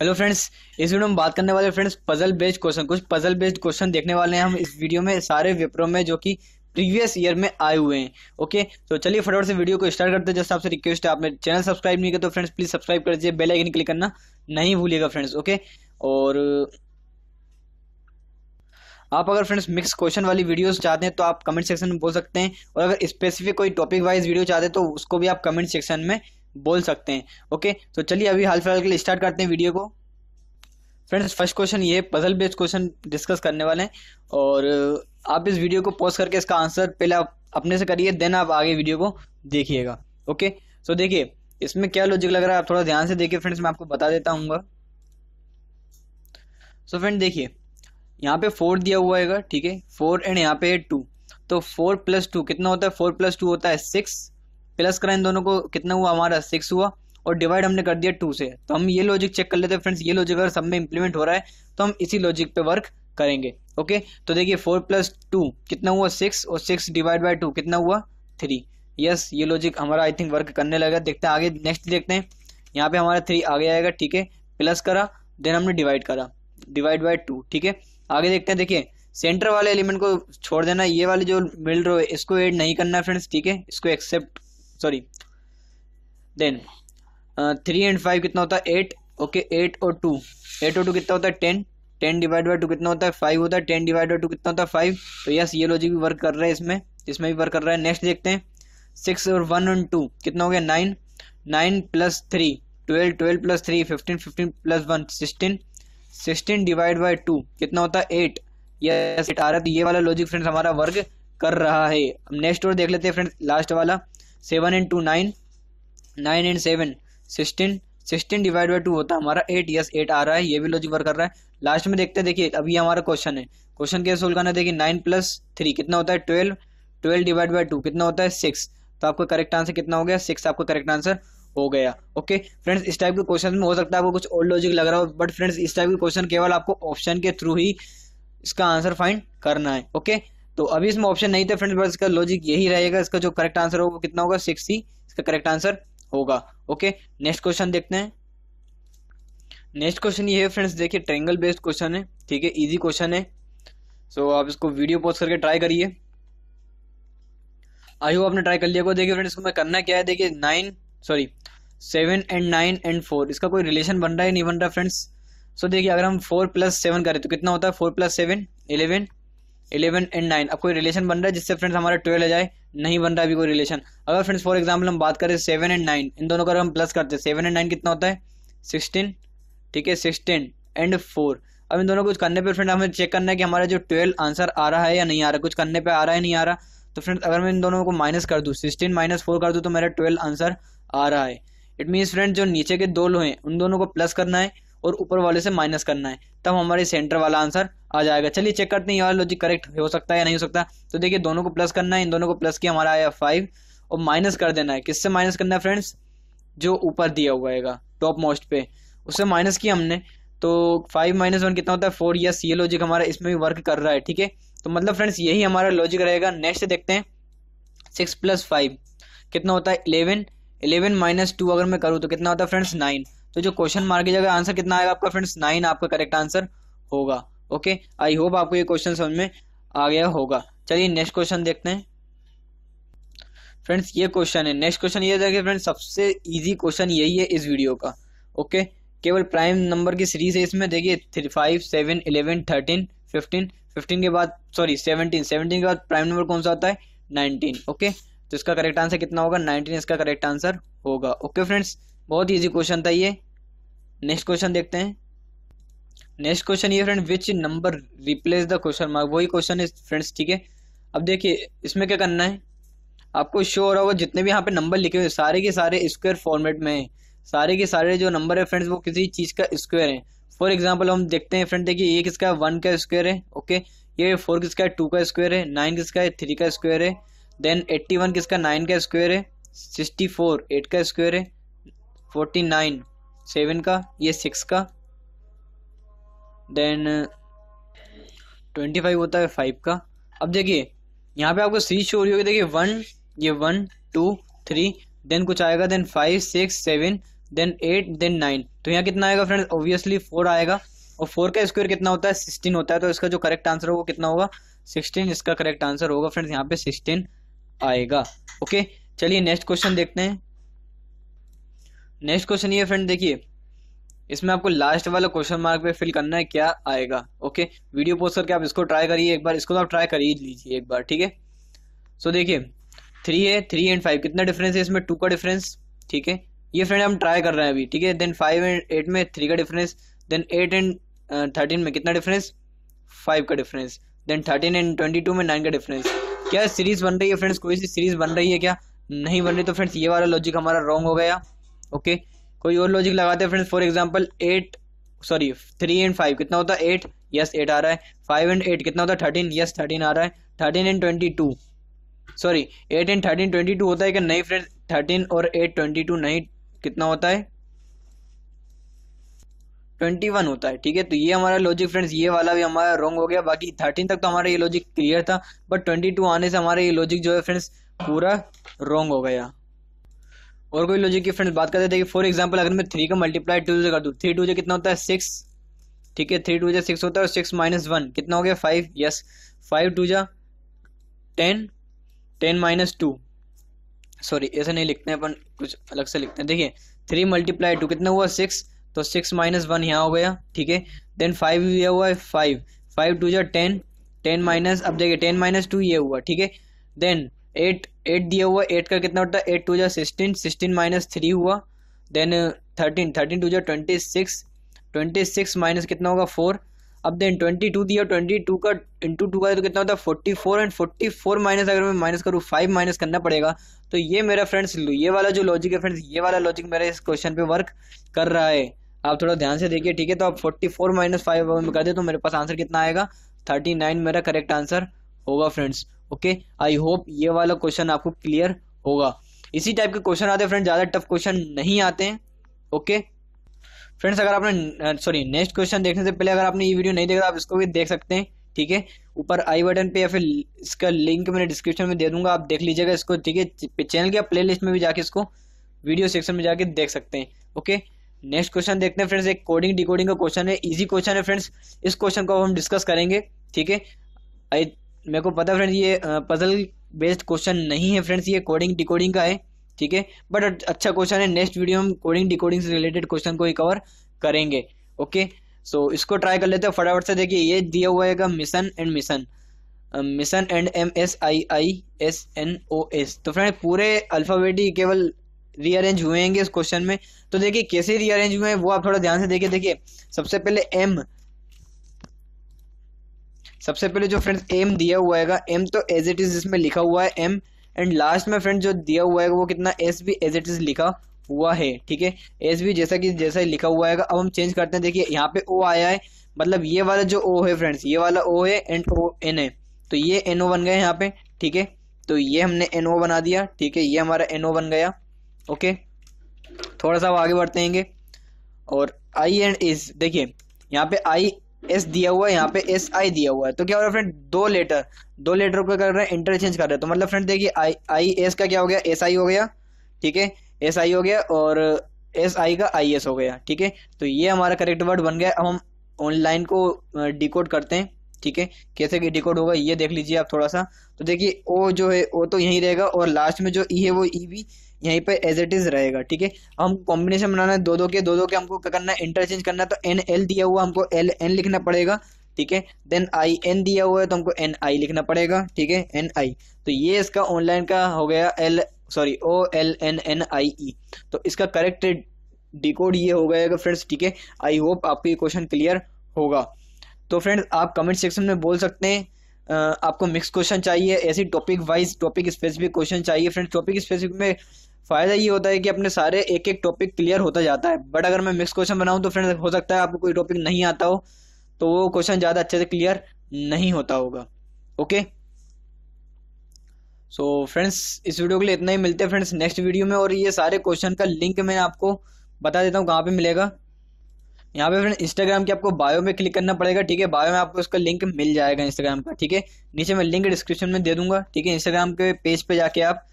Hello friends इस video में बात करने वाले फ्रेंड्स पजल बेस्ड क्वेश्चन कुछ पजल बेस्ड क्वेश्चन देखने वाले हैं हम इस वीडियो में सारे विप्रो में जो कि प्रीवियस ईयर में आए हुए हैं ओके तो चलिए फटाफट से वीडियो को स्टार्ट करते हैं जैसे आपसे रिक्वेस्ट है आपने चैनल सब्सक्राइब नहीं किया तो फ्रेंड्स प्लीज सब्सक्राइब कर दीजिए बेल आइकन क्लिक करना नहीं भूलिएगा फ्रेंड्स ओके और आप अगर फ्रेंड्स मिक्स क्वेश्चन वाली वीडियोस चाहते हैं तो आप कमेंट सेक्शन में बोल सकते हैं और अगर स्पेसिफिक कोई टॉपिक वाइज वीडियो चाहते हैं तो उसको भी आप कमेंट सेक्शन में बोल सकते हैं ओके तो चलिए अभी हाल फिलहाल के लिए स्टार्ट करते हैं वीडियो को फ्रेंड्स फर्स्ट क्वेश्चन ये पजल बेस्ड क्वेश्चन डिस्कस करने वाले हैं और uh, आप इस वीडियो को पॉज करके इसका आंसर पहले आप अपने से करिए देन आप आगे वीडियो को देखिएगा ओके तो देखिए इसमें क्या लॉजिक लग रहा है आप थोड़ा ध्यान से देखिए फ्रेंड्स मैं आपको बता देता हूँ सो फ्रेंड देखिए यहाँ पे फोर दिया हुआ है ठीक है फोर एंड यहाँ पे टू तो फोर प्लस टू कितना होता है फोर प्लस टू होता है सिक्स प्लस करा इन दोनों को कितना हुआ हमारा सिक्स हुआ और डिवाइड हमने कर दिया टू से तो हम ये लॉजिक चेक कर लेते हैं फ्रेंड्स ये लॉजिक अगर सब में इंप्लीमेंट हो रहा है तो हम इसी लॉजिक पे वर्क करेंगे ओके तो देखिए फोर प्लस टू कितना हुआ सिक्स और सिक्स डिवाइड बाई टू कितना हुआ थ्री यस ये लॉजिक हमारा आई थिंक वर्क करने लगा देखते हैं आगे नेक्स्ट देखते हैं यहाँ पे हमारा थ्री आगे आएगा ठीक है प्लस करा देन हमने डिवाइड करा डिवाइड बाई टू ठीक है आगे देखते हैं देखिए सेंटर वाले एलिमेंट को छोड़ देना ये वाले जो मिल रहे हो इसको एड नहीं करना फ्रेंड्स ठीक है इसको except sorry then three and five कितना होता है एट ओके एट और टू एट और टू कितना होता है ten ten divide by two कितना होता है फाइव होता है टेन डिवाइड बाई टू कितना होता है फाइव तो यस ये लॉजिक भी वर्क कर रहा है इसमें इसमें भी वर्क कर रहा है नेक्स्ट देखते हैं सिक्स और वन और टू कितना हो गया nine nine plus three twelve twelve plus three fifteen fifteen plus one sixteen sixteen divide by two कितना होता है एट यस एट आ रहा है तो ये वाला लॉजिक फ्रेंड्स हमारा वर्क कर रहा है अब नेक्स्ट और देख लेते हैं फ्रेंड्स लास्ट वाला seven in two nine nine in seven sixteen sixteen divide by two होता है हमारा एट यस एट आ रहा है ये भी लॉजिक वर्क कर रहा है लास्ट में देखते हैं देखिए अभी हमारा क्वेश्चन है क्वेश्चन कैसे सोल्व करना देखिए नाइन प्लस थ्री कितना होता है twelve twelve divide by two कितना होता है सिक्स तो आपका करेक्ट आंसर कितना हो गया सिक्स आपका करेक्ट आंसर हो गया ओके फ्रेंड्स इस टाइप के क्वेश्चन में हो सकता है आपको कुछ ओल्ड लॉजिक लग रहा हो बट फ्रेंड्स इस टाइप के क्वेश्चन केवल आपको ऑप्शन के थ्रू ही इसका आंसर फाइंड करना है ओके तो अभी इसमें ऑप्शन नहीं था फ्रेंड्स बस इसका लॉजिक यही रहेगा इसका जो करेक्ट आंसर होगा वो कितना होगा सिक्स सी इसका करेक्ट आंसर होगा ओके नेक्स्ट क्वेश्चन देखते हैं नेक्स्ट क्वेश्चन ये है फ्रेंड्स देखिए ट्रेंगल बेस्ड क्वेश्चन है ठीक है इजी क्वेश्चन है सो so, आप इसको वीडियो पॉज करके ट्राई करिए आई होप आपने ट्राई कर लिया को देखिए फ्रेंड्स इसको मैं करना क्या है देखिए nine sorry seven and nine and four इसका कोई रिलेशन बन रहा है नहीं बन रहा फ्रेंड्स सो so, देखिए अगर हम फोर प्लस सेवन करें तो कितना होता है four plus seven eleven eleven and nine अब कोई रिलेशन बन रहा है जिससे फ्रेंड्स हमारा ट्वेल्व आ जाए नहीं बन रहा अभी कोई रिलेशन अगर फ्रेंड्स फॉर एग्जाम्पल हम बात करें सेवन एंड नाइन इन दोनों का अगर हम प्लस करते हैं सेवन एंड नाइन कितना होता है सिक्सटीन ठीक है सिक्सटीन एंड फोर अब इन दोनों कुछ करने पर फ्रेंड हमें चेक करना है कि हमारा जो ट्वेल्व आंसर आ रहा है या नहीं आ रहा कुछ करने पर आ रहा है नहीं आ रहा तो फ्रेंड्स अगर मैं इन दोनों को माइनस कर दूँ सिक्सटीन माइनस फोर कर दूँ तो मेरा ट्वेल्व आंसर आ रहा है इट मीन्स फ्रेंड जो नीचे के दो लो हैं उन दोनों को प्लस करना है और ऊपर वाले से माइनस करना है तब हमारे सेंटर वाला आंसर आ जाएगा चलिए चेक करते हैं यार लॉजिक करेक्ट हो सकता है या नहीं हो सकता तो देखिए दोनों को प्लस करना है इन दोनों को प्लस किया हमारा आया फाइव और माइनस कर देना है किससे माइनस करना है फ्रेंड्स जो ऊपर दिया हुआ है टॉप मोस्ट पे उससे माइनस किया हमने तो फाइव माइनस वन कितना होता है फोर यस ये लॉजिक हमारा इसमें भी वर्क कर रहा है ठीक है तो मतलब फ्रेंड्स यही हमारा लॉजिक रहेगा नेक्स्ट देखते हैं सिक्स प्लस फाइव कितना होता है इलेवन इलेवन माइनस टू अगर मैं करूँ तो कितना होता है फ्रेंड्स नाइन तो जो क्वेश्चन मार्क की जगह आंसर कितना आएगा आपका फ्रेंड्स नाइन आपका करेक्ट आंसर होगा ओके आई होप आपको ये क्वेश्चन समझ में आ गया होगा चलिए नेक्स्ट क्वेश्चन देखते हैं फ्रेंड्स ये क्वेश्चन है नेक्स्ट क्वेश्चन ये देखिए फ्रेंड्स सबसे इजी क्वेश्चन यही है इस वीडियो का ओके केवल प्राइम नंबर की सीरीज है इसमें देखिए three five seven eleven thirteen fifteen fifteen के बाद सॉरी सेवनटीन सेवनटीन के बाद प्राइम नंबर कौन सा होता है नाइनटीन ओके तो इसका करेक्ट आंसर कितना होगा नाइनटीन इसका करेक्ट आंसर होगा ओके फ्रेंड्स बहुत ईजी क्वेश्चन था ये नेक्स्ट क्वेश्चन देखते हैं नेक्स्ट क्वेश्चन ये friend which number replace the question mark वही क्वेश्चन है फ्रेंड्स ठीक है अब देखिए इसमें क्या करना है आपको शो हो रहा होगा जितने भी यहाँ पे नंबर लिखे हुए सारे के सारे स्क्वायर फॉर्मेट में हैं सारे के सारे जो नंबर है फ्रेंड्स वो किसी चीज़ का स्क्वायर है फॉर एग्जाम्पल हम देखते हैं फ्रेंड देखिए ये किसका वन का स्क्वायर है ओके ये फोर किसका टू का स्क्वायर है नाइन किसका है थ्री का स्क्वायर है देन एट्टी वन किसका नाइन का स्क्वायर है सिक्सटी फोर एट का स्क्वायर है फोर्टी नाइन सेवन का ये सिक्स का देन ट्वेंटी फाइव होता है फाइव का अब देखिए यहाँ पे आपको सीरीज शो हो रही होगी देखिए वन ये वन टू थ्री देन कुछ आएगा then five six seven then eight then nine तो यहाँ कितना आएगा फ्रेंड ऑब्वियसली फोर आएगा और फोर का स्क्वायर कितना होता है सिक्सटीन होता है तो इसका जो करेक्ट आंसर होगा कितना होगा सिक्सटीन इसका करेक्ट आंसर होगा फ्रेंड्स यहाँ पे सिक्सटीन आएगा ओके चलिए नेक्स्ट क्वेश्चन देखते हैं नेक्स्ट क्वेश्चन ये फ्रेंड देखिए इसमें आपको लास्ट वाला क्वेश्चन मार्क पे फिल करना है क्या आएगा ओके वीडियो पोस्ट करके आप इसको ट्राई करिए एक बार इसको तो आप ट्राई कर ही लीजिए एक बार ठीक है सो देखिए थ्री है थ्री एंड फाइव कितना डिफरेंस है इसमें टू का डिफरेंस ठीक है ये फ्रेंड हम ट्राई कर रहे हैं अभी ठीक है देन फाइव एंड एट में थ्री का difference then eight and thirteen में कितना डिफरेंस फाइव का difference then thirteen and twenty two में नाइन का डिफरेंस क्या सीरीज बन रही है फ्रेंड्स कोई सी सीरीज बन रही है क्या नहीं बन रही तो फ्रेंड्स ये वाला लॉजिक हमारा रॉन्ग हो गया ओके okay? कोई और लॉजिक लगाते हैं friends for example eight sorry three and five कितना होता है एट यस एट आ रहा है फाइव एंड एट कितना होता है थर्टीन यस थर्टीन आ रहा है thirteen and twenty two sorry eight and thirteen twenty two होता है कि नहीं फ्रेंड्स थर्टीन और एट ट्वेंटी टू नहीं कितना होता है ट्वेंटी वन होता है ठीक है तो ये हमारा लॉजिक फ्रेंड्स ये वाला भी हमारा रॉन्ग हो गया बाकी थर्टीन तक तो हमारा ये लॉजिक क्लियर था बट ट्वेंटी टू आने से हमारा ये लॉजिक जो है फ्रेंड्स पूरा रॉन्ग हो गया और कोई लॉजिक की फ्रेंड्स बात करते थे कि फॉर एग्जाम्पल अगर मैं थ्री का मल्टीप्लाई टू से कर दूँ थ्री टू जो कितना होता है सिक्स ठीक है थ्री टू जो सिक्स होता है और सिक्स माइनस वन कितना हो गया फाइव यस फाइव टू जा ten ten minus two sorry ऐसा नहीं लिखते हैं अपन कुछ अलग से लिखते हैं देखिए थ्री मल्टीप्लाई टू कितना हुआ सिक्स तो सिक्स माइनस वन यहाँ हो गया ठीक है देन फाइव ये हुआ है फाइव फाइव टू जो टेन टेन माइनस अब देखिए टेन माइनस टू ये हुआ ठीक है देन एट एट दिया हुआ एट का कितना होता है एट टू जो सिक्सटीन सिक्सटीन माइनस थ्री हुआ देन थर्टीन थर्टीन टू जो twenty six twenty six minus कितना होगा फोर अब देन ट्वेंटी टू दिया ट्वेंटी टू का इंटू टू का तो कितना होता है forty four and forty four minus अगर मैं माइनस करूँ फाइव माइनस करना पड़ेगा तो ये मेरा फ्रेंड्स ये वाला जो लॉजिक है फ्रेंड्स ये वाला लॉजिक मेरा इस क्वेश्चन पे वर्क कर रहा है आप थोड़ा ध्यान से देखिए ठीक है तो आप फोर्टी फोर माइनस फाइव कर दे तो मेरे पास आंसर कितना आएगा थर्टी नाइन मेरा करेक्ट आंसर होगा फ्रेंड्स ओके आई होप ये वाला क्वेश्चन आपको क्लियर होगा इसी टाइप के क्वेश्चन आते हैं फ्रेंड ज़्यादा टफ क्वेश्चन नहीं आते हैं ओके फ्रेंड्स अगर आपने सॉरी नेक्स्ट क्वेश्चन देखने से पहले अगर आपने ये वीडियो नहीं देखा आप इसको भी देख सकते हैं ठीक है ऊपर आई बटन पे या फिर इसका लिंक मैंने डिस्क्रिप्शन में दे दूंगा आप देख लीजिएगा इसको ठीक है चैनल के प्लेलिस्ट में भी जाके इसको वीडियो सेक्शन में जाके देख सकते हैं ओके नेक्स्ट क्वेश्चन देखते हैं फ्रेंड्स एक कोडिंग डिकोडिंग का क्वेश्चन है इजी क्वेश्चन है फ्रेंड्स इस क्वेश्चन को हम डिस्कस करेंगे ठीक है आई मेरे को पता फ्रेंड्स ये पजल बेस्ड क्वेश्चन नहीं है फ्रेंड्स ये कोडिंग डिकोडिंग का है ठीक है बट अच्छा क्वेश्चन है नेक्स्ट वीडियो हम कोडिंग डिकोडिंग से रिलेटेड क्वेश्चन को ही कवर करेंगे ओके सो so, इसको ट्राई कर लेते हैं फटाफट से देखिए ये दिया हुआ है mission and mission mission and M S I I S N O S तो फ्रेंड पूरे अल्फ़ाबेट ही केवल रीअरेंज हुए हैं इस क्वेश्चन में तो देखिए कैसे रीअरेंज हुए हैं वो आप थोड़ा ध्यान से देखिए देखिए सबसे पहले एम सबसे पहले जो फ्रेंड्स एम दिया हुआ है एम तो एज इट इज़ इसमें लिखा हुआ है एम एंड लास्ट में फ्रेंड जो दिया हुआ है वो कितना एस भी एज इट इज़ लिखा हुआ है ठीक है एस भी जैसा कि जैसा लिखा हुआ है अब हम चेंज करते हैं देखिए यहाँ पे ओ आया है मतलब ये वाला जो ओ है फ्रेंड्स ये वाला ओ है एंड ओ एन है तो ये एन ओ बन गया यहाँ पे ठीक है तो ये हमने एनओ बना दिया ठीक है ये हमारा एनओ बन गया ओके थोड़ा सा आगे बढ़ते हैं और आई एंड इज देखिए यहाँ पे आई एस दिया हुआ है यहाँ पे एस आई दिया हुआ है तो क्या हो रहा है फ्रेंड दो लेटर दो लेटर को कर रहे हैं इंटरचेंज कर रहे हैं तो मतलब फ्रेंड देखिए आई आई एस का क्या हो गया एस आई हो गया ठीक है एस आई हो गया और एस आई का आई एस हो गया ठीक है तो ये हमारा करेक्ट वर्ड बन गया अब हम ऑनलाइन को डिकोड करते हैं ठीक है कैसे डिकोड होगा ये देख लीजिए आप थोड़ा सा तो देखिए ओ जो है ओ तो यहीं रहेगा और लास्ट में जो ई e है वो ई e भी यहीं पे एज इट इज रहेगा ठीक है हम कॉम्बिनेशन बनाना है दो दो के दो दो के हमको क्या करना है इंटरचेंज करना है तो एन एल दिया हुआ हमको एल एन लिखना पड़ेगा ठीक है देन आई एन दिया हुआ है तो हमको एन आई लिखना पड़ेगा ठीक है एन आई तो ये इसका ऑनलाइन का हो गया L sorry O L N N I E तो इसका करेक्ट डिकोड ये हो गया फ्रेंड्स ठीक है आई होप आपको ये क्वेश्चन क्लियर होगा तो फ्रेंड्स आप कमेंट सेक्शन में बोल सकते हैं आपको मिक्स क्वेश्चन चाहिए ऐसी topic wise topic specific question चाहिए फ्रेंड्स टॉपिक स्पेसिफिक में फ़ायदा ये होता है कि अपने सारे एक एक टॉपिक क्लियर होता जाता है बट अगर मैं मिक्स क्वेश्चन बनाऊँ तो फ्रेंड हो सकता है आपको कोई टॉपिक नहीं आता हो तो वो क्वेश्चन ज़्यादा अच्छे से क्लियर नहीं होता होगा ओके सो फ्रेंड्स इस वीडियो के लिए इतना ही मिलते हैं फ्रेंड्स नेक्स्ट वीडियो में और ये सारे क्वेश्चन का लिंक मैं आपको बता देता हूँ कहाँ पे मिलेगा यहाँ पे फ्रेंड इंस्टाग्राम के आपको बायो में क्लिक करना पड़ेगा ठीक है बायो में आपको उसका लिंक मिल जाएगा इंस्टाग्राम का ठीक है नीचे मैं लिंक डिस्क्रिप्शन में दे दूंगा ठीक है इंस्टाग्राम के पेज पे जाके आप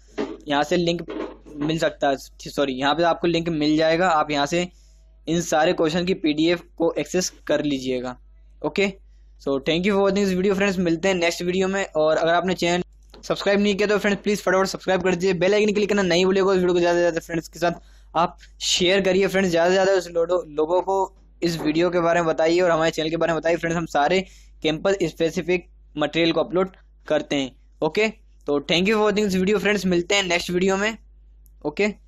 यहाँ से लिंक मिल सकता है सॉरी यहाँ पे आपको लिंक मिल जाएगा आप यहाँ से इन सारे क्वेश्चन की पीडीएफ को एक्सेस कर लीजिएगा okay so thank you for watching video friends मिलते हैं नेक्स्ट वीडियो में और अगर आपने चैनल सब्सक्राइब नहीं किया तो फ्रेंड्स प्लीज़ फटाफट सब्सक्राइब कर दीजिए बेल आइकन क्लिक करना नहीं भूलेगा इस वीडियो को ज़्यादा से ज़्यादा फ्रेंड्स के साथ आप शेयर करिए फ्रेंड्स ज़्यादा से ज़्यादा उस लोगों को इस वीडियो के बारे में बताइए और हमारे चैनल के बारे में बताइए फ्रेंड्स हम सारे कैंपस स्पेसिफिक मटेरियल को अपलोड करते हैं ओके तो thank you for watching video friends मिलते हैं नेक्स्ट वीडियो में Okay